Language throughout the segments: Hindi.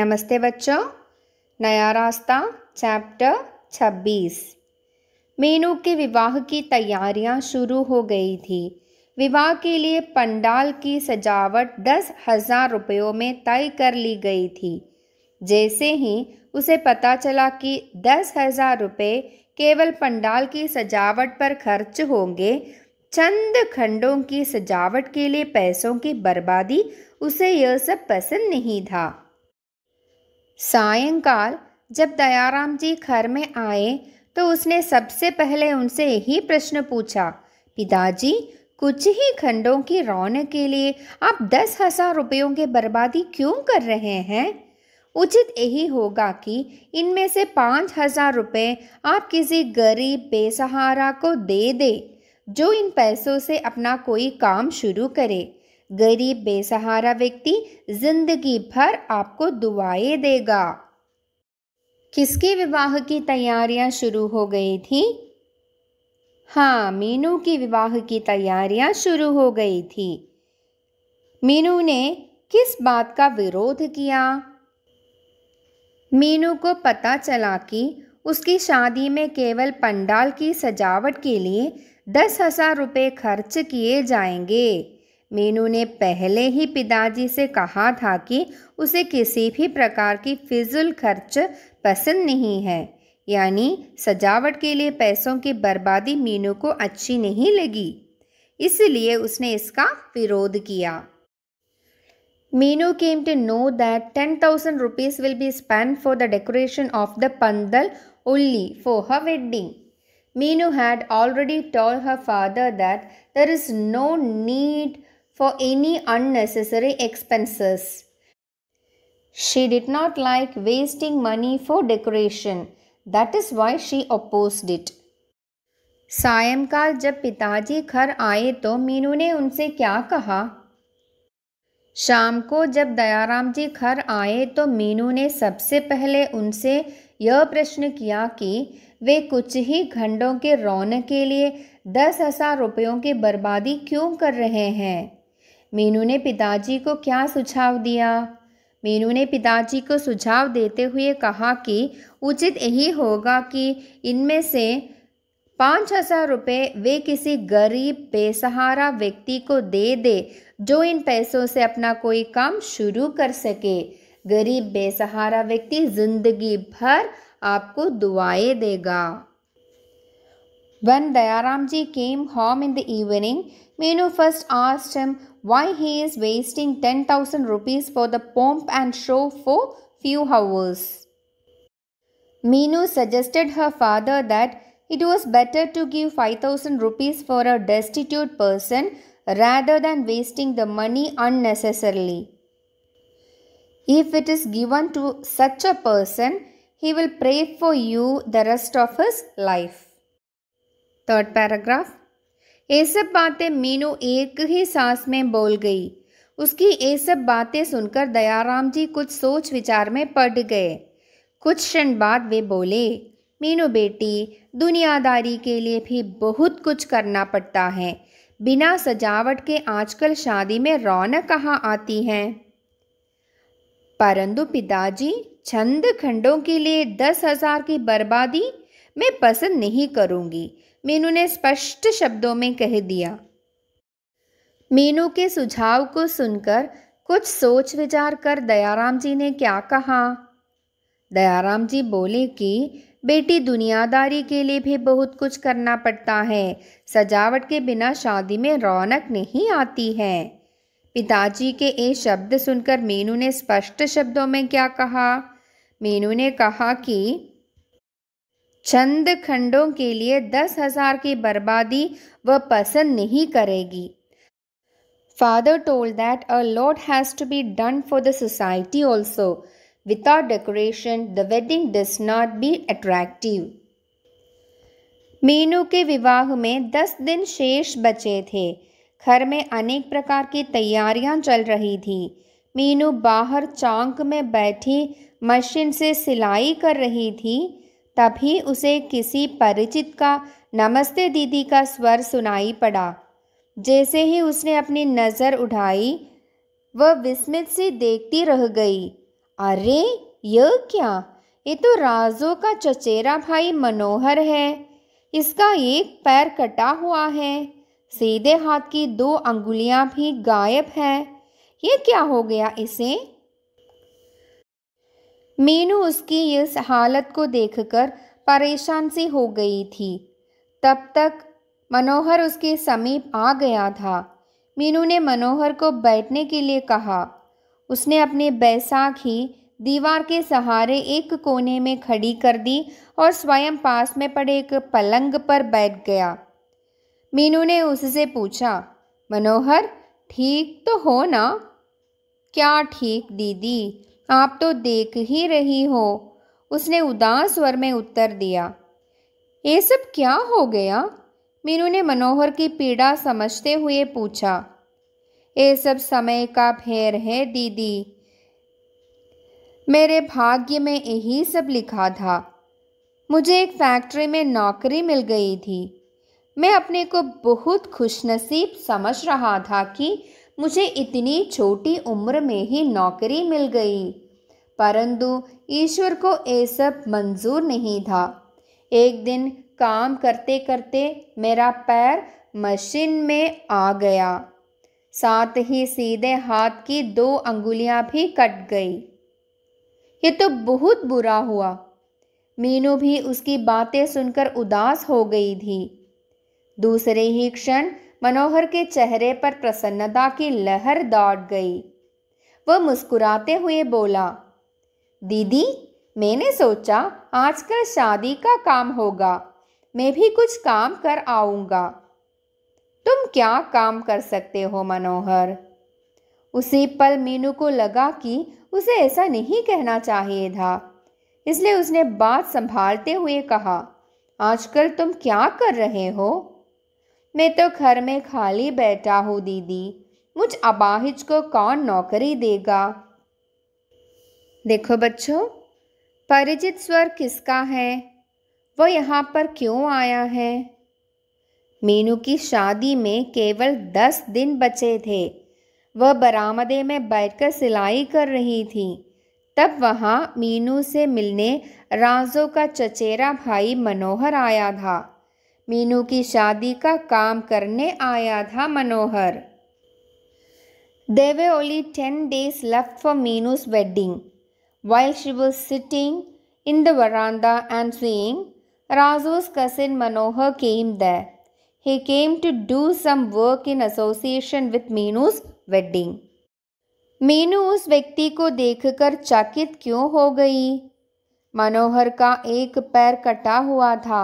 नमस्ते बच्चों नया रास्ता चैप्टर 26 मीनू के विवाह की तैयारियां शुरू हो गई थी विवाह के लिए पंडाल की सजावट दस हजार रुपयों में तय कर ली गई थी जैसे ही उसे पता चला कि दस हजार रुपये केवल पंडाल की सजावट पर खर्च होंगे चंद खंडों की सजावट के लिए पैसों की बर्बादी उसे यह सब पसंद नहीं था सायंकाल जब दयाराम जी घर में आए तो उसने सबसे पहले उनसे यही प्रश्न पूछा पिताजी कुछ ही खंडों की रौनक के लिए आप दस हजार रुपयों की बर्बादी क्यों कर रहे हैं उचित यही होगा कि इनमें से पाँच हजार रुपये आप किसी गरीब बेसहारा को दे दे जो इन पैसों से अपना कोई काम शुरू करे गरीब बेसहारा व्यक्ति जिंदगी भर आपको दुआएं देगा किसके विवाह की तैयारियां शुरू हो गई थी हाँ मीनू की विवाह की तैयारियां शुरू हो गई थी मीनू ने किस बात का विरोध किया मीनू को पता चला कि उसकी शादी में केवल पंडाल की सजावट के लिए दस हजार रुपये खर्च किए जाएंगे मीनू ने पहले ही पिताजी से कहा था कि उसे किसी भी प्रकार की फिजुल खर्च पसंद नहीं है यानी सजावट के लिए पैसों की बर्बादी मीनू को अच्छी नहीं लगी इसलिए उसने इसका विरोध किया Meenu came to know that ten thousand rupees will be spend for the decoration of the pandal only for her wedding Meenu had already told her father that there is no need for any unnecessary expenses. She did not like wasting money for decoration. That is why she opposed it. सायंकाल जब पिताजी घर आए तो मीनू ने उनसे क्या कहा शाम को जब दयाराम जी घर आए तो मीनू ने सबसे पहले उनसे यह प्रश्न किया कि वे कुछ ही घंटों के रौनक के लिए दस हजार रुपयों की बर्बादी क्यों कर रहे हैं मीनू ने पिताजी को क्या सुझाव दिया मीनू ने पिताजी को सुझाव देते हुए कहा कि उचित यही होगा कि इनमें से पाँच हजार रुपये वे किसी गरीब बेसहारा व्यक्ति को दे दे जो इन पैसों से अपना कोई काम शुरू कर सके गरीब बेसहारा व्यक्ति जिंदगी भर आपको दुआएं देगा one Dayaram ji came home in the evening Meenu first asked him why he is wasting 10,000 rupees for the pomp and show for few hours. Meenu suggested her father that it was better to give 5000 rupees for a destitute person rather than wasting the money unnecessarily. If it is given to such a person, he will pray for you the rest of his life. Third paragraph ये सब बातें मीनू एक ही सांस में बोल गई उसकी ये सब बातें सुनकर दयाराम जी कुछ सोच विचार में पड़ गए कुछ क्षण बाद वे बोले मीनू बेटी दुनियादारी के लिए भी बहुत कुछ करना पड़ता है बिना सजावट के आजकल शादी में रौनक कहाँ आती है परंतु पिताजी छंद खंडों के लिए दस हजार की बर्बादी मैं पसंद नहीं करूंगी मीनू ने स्पष्ट शब्दों में कह दिया मीनू के सुझाव को सुनकर कुछ सोच विचार कर दयाराम जी ने क्या कहा दयाराम जी बोले कि बेटी दुनियादारी के लिए भी बहुत कुछ करना पड़ता है सजावट के बिना शादी में रौनक नहीं आती है पिताजी के ये शब्द सुनकर मीनू ने स्पष्ट शब्दों में क्या कहा मीनू ने कहा कि चंद खंडों के लिए दस हजार की बर्बादी वह पसंद नहीं करेगी father told that a lot has to be done for the society also without decoration the wedding does not be attractive Meenu के विवाह में दस दिन शेष बचे थे घर में अनेक प्रकार की तैयारियां चल रही थी मीनू बाहर चौंक में बैठी मशीन से सिलाई कर रही थी तभी उसे किसी परिचित का नमस्ते दीदी का स्वर सुनाई पड़ा जैसे ही उसने अपनी नज़र उठाई वह विस्मित से देखती रह गई अरे यह क्या ये तो राजो का चचेरा भाई मनोहर है इसका एक पैर कटा हुआ है सीधे हाथ की दो अंगुलियां भी गायब है ये क्या हो गया इसे मीनू उसकी इस हालत को देखकर परेशान सी हो गई थी तब तक मनोहर उसके समीप आ गया था मीनू ने मनोहर को बैठने के लिए कहा उसने अपने बैसाखी दीवार के सहारे एक कोने में खड़ी कर दी और स्वयं पास में पड़े एक पलंग पर बैठ गया मीनू ने उससे पूछा मनोहर ठीक तो हो ना क्या ठीक दीदी आप तो देख ही रही हो उसने उदास स्वर में उत्तर दिया ये सब क्या हो गया मीनू ने मनोहर की पीड़ा समझते हुए पूछा ये सब समय का फेर है दीदी मेरे भाग्य में यही सब लिखा था मुझे एक फैक्ट्री में नौकरी मिल गई थी मैं अपने को बहुत खुशनसीब समझ रहा था कि मुझे इतनी छोटी उम्र में ही नौकरी मिल गई परंतु ईश्वर को ये सब मंजूर नहीं था एक दिन काम करते करते मेरा पैर मशीन में आ गया साथ ही सीधे हाथ की दो अंगुलियां भी कट गई ये तो बहुत बुरा हुआ मीनू भी उसकी बातें सुनकर उदास हो गई थी दूसरे ही क्षण मनोहर के चेहरे पर प्रसन्नता की लहर दौड़ गई वह मुस्कुराते हुए बोला दीदी मैंने सोचा आजकल शादी का काम होगा मैं भी कुछ काम कर आऊँगा तुम क्या काम कर सकते हो मनोहर उसी पल मीनू को लगा कि उसे ऐसा नहीं कहना चाहिए था इसलिए उसने बात संभालते हुए कहा आजकल तुम क्या कर रहे हो मैं तो घर में खाली बैठा हूँ दीदी मुझ अबाहिज को कौन नौकरी देगा देखो बच्चों परिचित स्वर किसका है वो यहाँ पर क्यों आया है मीनू की शादी में केवल दस दिन बचे थे वह बरामदे में बैठकर सिलाई कर रही थी तब वहाँ मीनू से मिलने राजो का चचेरा भाई मनोहर आया था मीनू की शादी का काम करने आया था मनोहर There were only 10 days left for Meenu's wedding. While she was sitting in the veranda and seeing, Razu's cousin Manohar came there. He came to do some work in association with Meenu's wedding. Meenu उस व्यक्ति को देखकर चकित क्यों हो गई मनोहर का एक पैर कटा हुआ था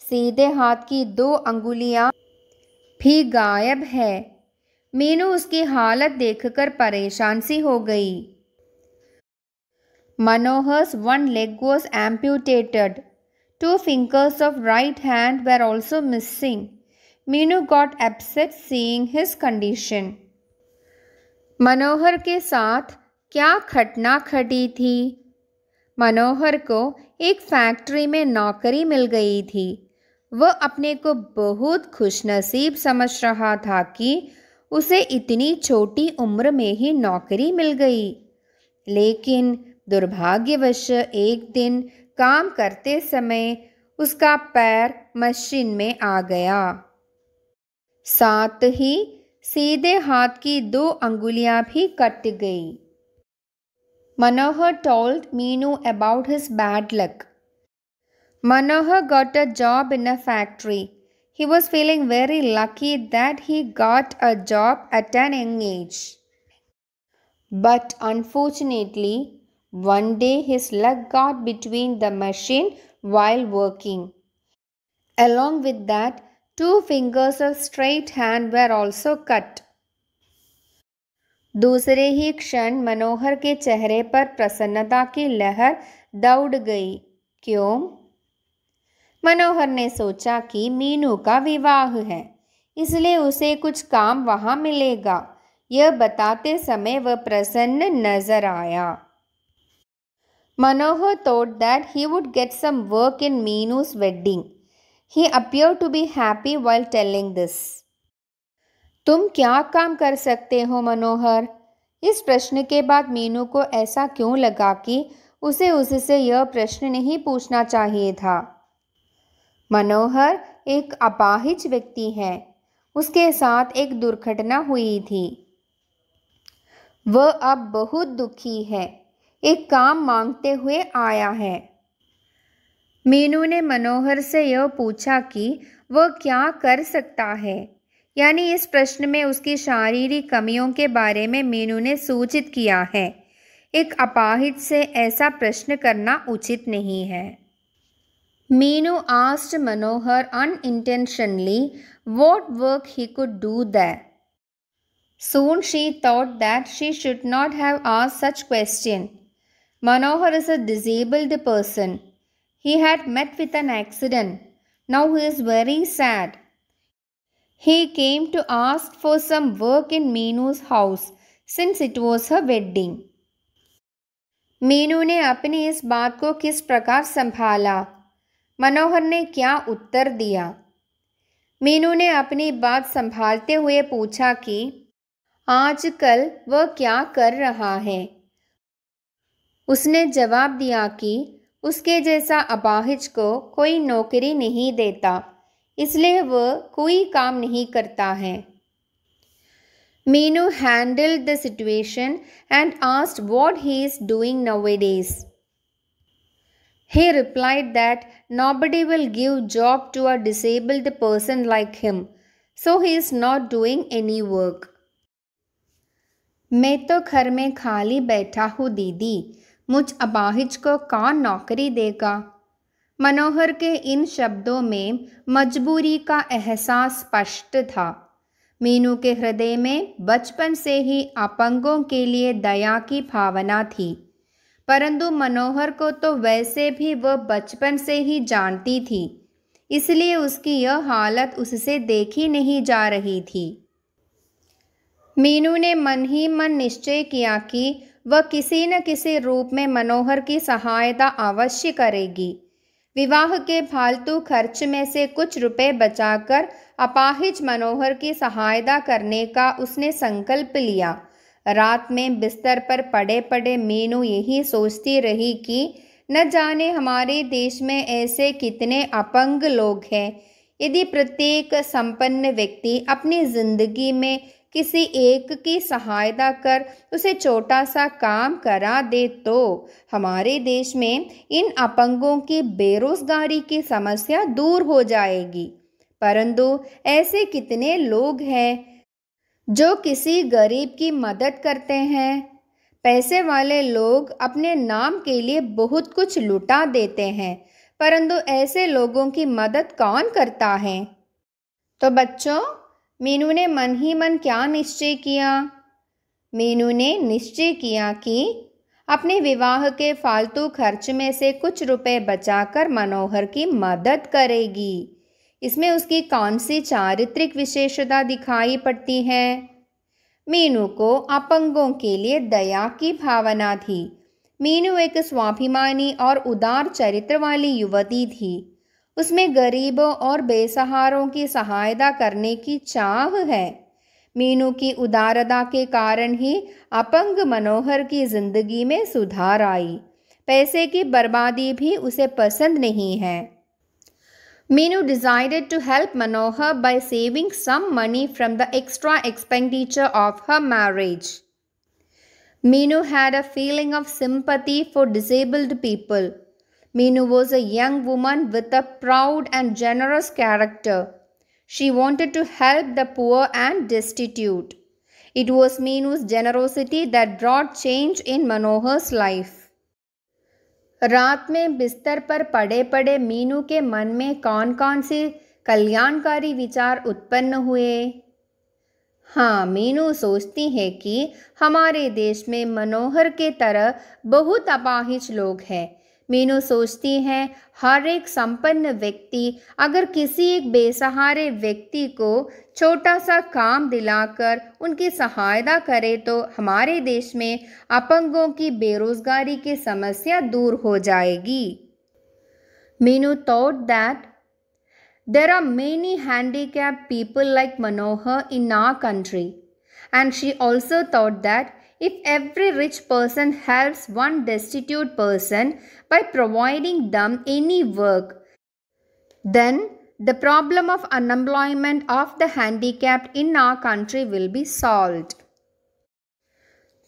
सीधे हाथ की दो अंगुलियां भी गायब है मीनू उसकी हालत देखकर परेशान सी हो गई Manohar's one leg was amputated two fingers of right hand were also missing Meenu got upset seeing his condition Manohar के साथ क्या घटना खटी थी मनोहर को एक फैक्ट्री में नौकरी मिल गई थी वह अपने को बहुत खुशनसीब समझ रहा था कि उसे इतनी छोटी उम्र में ही नौकरी मिल गई लेकिन दुर्भाग्यवश एक दिन काम करते समय उसका पैर मशीन में आ गया साथ ही सीधे हाथ की दो अंगुलियां भी कट गई Manohar told Meenu about his bad luck Manohar got a job in a factory. He was feeling very lucky that he got a job at an young age. But unfortunately, one day his leg got between the machine while working. Along with that, two fingers of straight hand were also cut. दूसरे ही क्षण मनोहर के चेहरे पर प्रसन्नता की लहर दौड़ गई क्यों मनोहर ने सोचा कि मीनू का विवाह है इसलिए उसे कुछ काम वहाँ मिलेगा यह बताते समय वह प्रसन्न नजर आया Manohar thought that he would get some work in Meenu's wedding he appear to be happy while telling this तुम क्या काम कर सकते हो मनोहर इस प्रश्न के बाद मीनू को ऐसा क्यों लगा कि उसे उससे यह प्रश्न नहीं पूछना चाहिए था मनोहर एक अपाहिज व्यक्ति है उसके साथ एक दुर्घटना हुई थी वह अब बहुत दुखी है एक काम मांगते हुए आया है मीनू ने मनोहर से यह पूछा कि वह क्या कर सकता है यानी इस प्रश्न में उसकी शारीरिक कमियों के बारे में मीनू ने सूचित किया है एक अपाहिज से ऐसा प्रश्न करना उचित नहीं है Meenu asked Manohar unintentionally what work he could do there. Soon she thought that she should not have asked such question. Manohar is a disabled person. He had met with an accident. Now he is very sad. He came to ask for some work in Meenu's house since it was her wedding. Meenu ne apne is baat ko kis prakar संभाला मनोहर ने क्या उत्तर दिया मीनू ने अपनी बात संभालते हुए पूछा कि आजकल वह क्या कर रहा है उसने जवाब दिया कि उसके जैसा अपाहिज को कोई नौकरी नहीं देता इसलिए वह कोई काम नहीं करता है Meenu handle the situation and asked what he is doing nowadays He replied that nobody will give job to a disabled person like him, so he is not doing any work. मैं तो घर में खाली बैठा हूँ दीदी मुझ अबाहिज को कौन नौकरी देगा मनोहर के इन शब्दों में मजबूरी का एहसास स्पष्ट था मीनू के हृदय में बचपन से ही अपंगों के लिए दया की भावना थी परंतु मनोहर को तो वैसे भी वह बचपन से ही जानती थी इसलिए उसकी यह हालत उससे देखी नहीं जा रही थी मीनू ने मन ही मन निश्चय किया कि वह किसी न किसी रूप में मनोहर की सहायता अवश्य करेगी विवाह के फालतू खर्च में से कुछ रुपए बचाकर अपाहिज मनोहर की सहायता करने का उसने संकल्प लिया रात में बिस्तर पर पड़े पड़े मीनू यही सोचती रही कि न जाने हमारे देश में ऐसे कितने अपंग लोग हैं यदि प्रत्येक संपन्न व्यक्ति अपनी जिंदगी में किसी एक की सहायता कर उसे छोटा सा काम करा दे तो हमारे देश में इन अपंगों की बेरोजगारी की समस्या दूर हो जाएगी परंतु ऐसे कितने लोग हैं जो किसी गरीब की मदद करते हैं पैसे वाले लोग अपने नाम के लिए बहुत कुछ लुटा देते हैं परंतु ऐसे लोगों की मदद कौन करता है तो बच्चों मीनू ने मन ही मन क्या निश्चय किया मीनू ने निश्चय किया कि अपने विवाह के फालतू खर्च में से कुछ रुपए बचाकर मनोहर की मदद करेगी इसमें उसकी कौन सी चारित्रिक विशेषता दिखाई पड़ती है मीनू को अपंगों के लिए दया की भावना थी मीनू एक स्वाभिमानी और उदार चरित्र वाली युवती थी उसमें गरीबों और बेसहारों की सहायता करने की चाह है मीनू की उदारता के कारण ही अपंग मनोहर की जिंदगी में सुधार आई पैसे की बर्बादी भी उसे पसंद नहीं है Minu decided to help Manohar by saving some money from the extra expenditure of her marriage. Minu had a feeling of sympathy for disabled people. Minu was a young woman with a proud and generous character. She wanted to help the poor and destitute. It was Minu's generosity that brought change in Manohar's life. रात में बिस्तर पर पड़े पड़े मीनू के मन में कौन कौन से कल्याणकारी विचार उत्पन्न हुए हाँ मीनू सोचती है कि हमारे देश में मनोहर के तरह बहुत अपाहिज लोग हैं मीनू सोचती हैं हर एक संपन्न व्यक्ति अगर किसी एक बेसहारे व्यक्ति को छोटा सा काम दिलाकर उनकी सहायता करे तो हमारे देश में अपंगों की बेरोजगारी की समस्या दूर हो जाएगी Meenu thought that there are many handicap people like Manohar in our country and she also thought that if every rich person helps one destitute person by providing them any work, then the problem of unemployment of the handicapped in our country will be solved.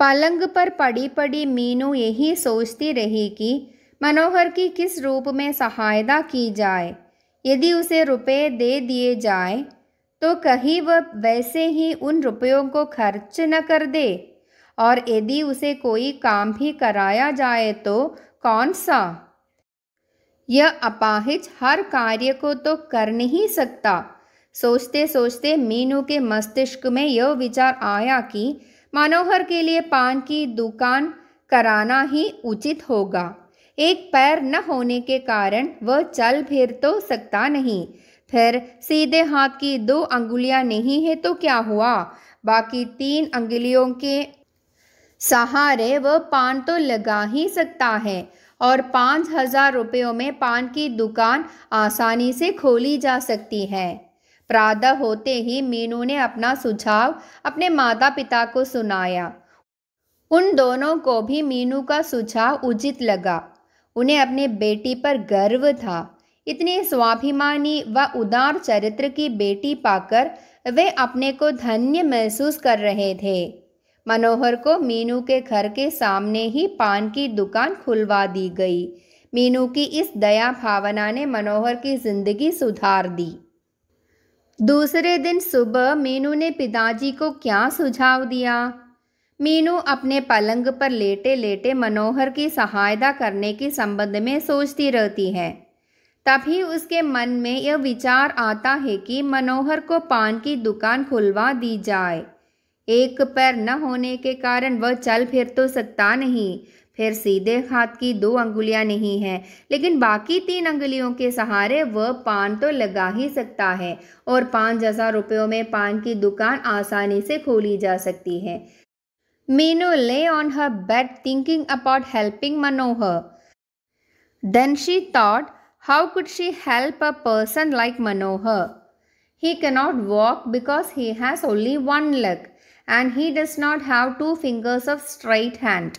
पलंग पर पड़ी पड़ी मीनू यही सोचती रही कि मनोहर की किस रूप में सहायता की जाए यदि उसे रुपए दे दिए जाए तो कहीं वह वैसे ही उन रुपयों को खर्च न कर दे और यदि उसे कोई काम भी कराया जाए तो कौन सा यह अपाहिज हर कार्य को तो कर नहीं सकता सोचते सोचते मीनू के मस्तिष्क में यह विचार आया कि मनोहर के लिए पान की दुकान कराना ही उचित होगा एक पैर न होने के कारण वह चल फिर तो सकता नहीं फिर सीधे हाथ की दो अंगुलियां नहीं है तो क्या हुआ बाकी तीन अंगुलियों के सहारे वह पान तो लगा ही सकता है और पाँच हजार रुपयों में पान की दुकान आसानी से खोली जा सकती है प्रातः होते ही मीनू ने अपना सुझाव अपने माता पिता को सुनाया उन दोनों को भी मीनू का सुझाव उचित लगा उन्हें अपने बेटी पर गर्व था इतनी स्वाभिमानी व उदार चरित्र की बेटी पाकर वे अपने को धन्य महसूस कर रहे थे मनोहर को मीनू के घर के सामने ही पान की दुकान खुलवा दी गई मीनू की इस दया भावना ने मनोहर की जिंदगी सुधार दी दूसरे दिन सुबह मीनू ने पिताजी को क्या सुझाव दिया मीनू अपने पलंग पर लेटे लेटे मनोहर की सहायता करने के संबंध में सोचती रहती है तभी उसके मन में यह विचार आता है कि मनोहर को पान की दुकान खुलवा दी जाए एक पैर न होने के कारण वह चल फिर तो सकता नहीं फिर सीधे हाथ की दो अंगुलियां नहीं है लेकिन बाकी तीन अंगुलियों के सहारे वह पान तो लगा ही सकता है और पाँच हज़ार रुपयों में पान की दुकान आसानी से खोली जा सकती है Meenu lay on her bed thinking about helping Manohar then she thought how could she help a person like Manohar he cannot walk because he has only one leg and he does not have two fingers of straight hand.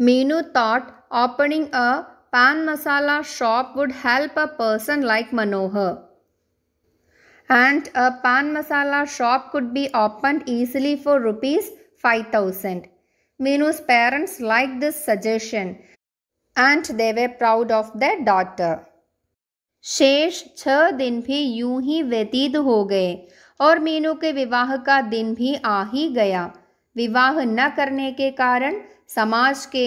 Meenu thought opening a pan masala shop would help a person like Manohar. And a pan masala shop could be opened easily for rupees 5000. Meenu's parents liked this suggestion and they were proud of their daughter. शेष छह दिन भी यूं ही व्यतीत हो गए और मीनू के विवाह का दिन भी आ ही गया विवाह न करने के कारण समाज के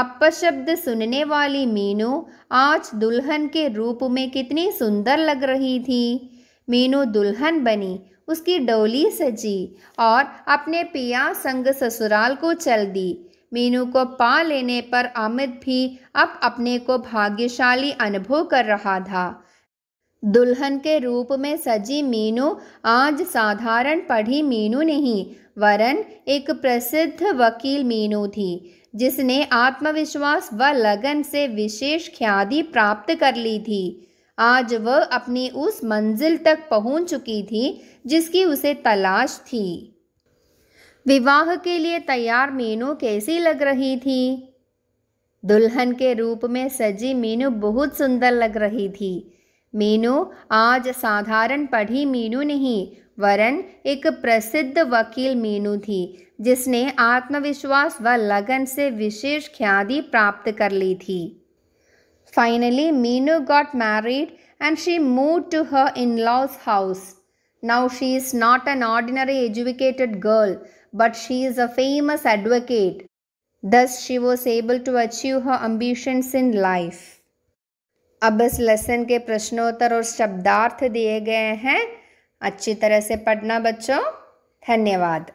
अपशब्द सुनने वाली मीनू आज दुल्हन के रूप में कितनी सुंदर लग रही थी मीनू दुल्हन बनी उसकी डोली सजी और अपने पिया संग ससुराल को चल दी मीनू को पा लेने पर अमित भी अब अपने को भाग्यशाली अनुभव कर रहा था दुल्हन के रूप में सजी मीनू आज साधारण पढ़ी मीनू नहीं वरन एक प्रसिद्ध वकील मीनू थी जिसने आत्मविश्वास व लगन से विशेष ख्याति प्राप्त कर ली थी आज वह अपनी उस मंजिल तक पहुंच चुकी थी जिसकी उसे तलाश थी विवाह के लिए तैयार मीनू कैसी लग रही थी दुल्हन के रूप में सजी मीनू बहुत सुंदर लग रही थी मीनू आज साधारण पढ़ी मीनू नहीं वरन एक प्रसिद्ध वकील मीनू थी जिसने आत्मविश्वास व लगन से विशेष ख्याति प्राप्त कर ली थी finally Meenu got married and she move to her in laws house now she is not an ordinary educated girl but she is a famous advocate thus she was able to achieve her ambitions in life अब इस लेसन के प्रश्नोत्तर और शब्दार्थ दिए गए हैं अच्छी तरह से पढ़ना बच्चों धन्यवाद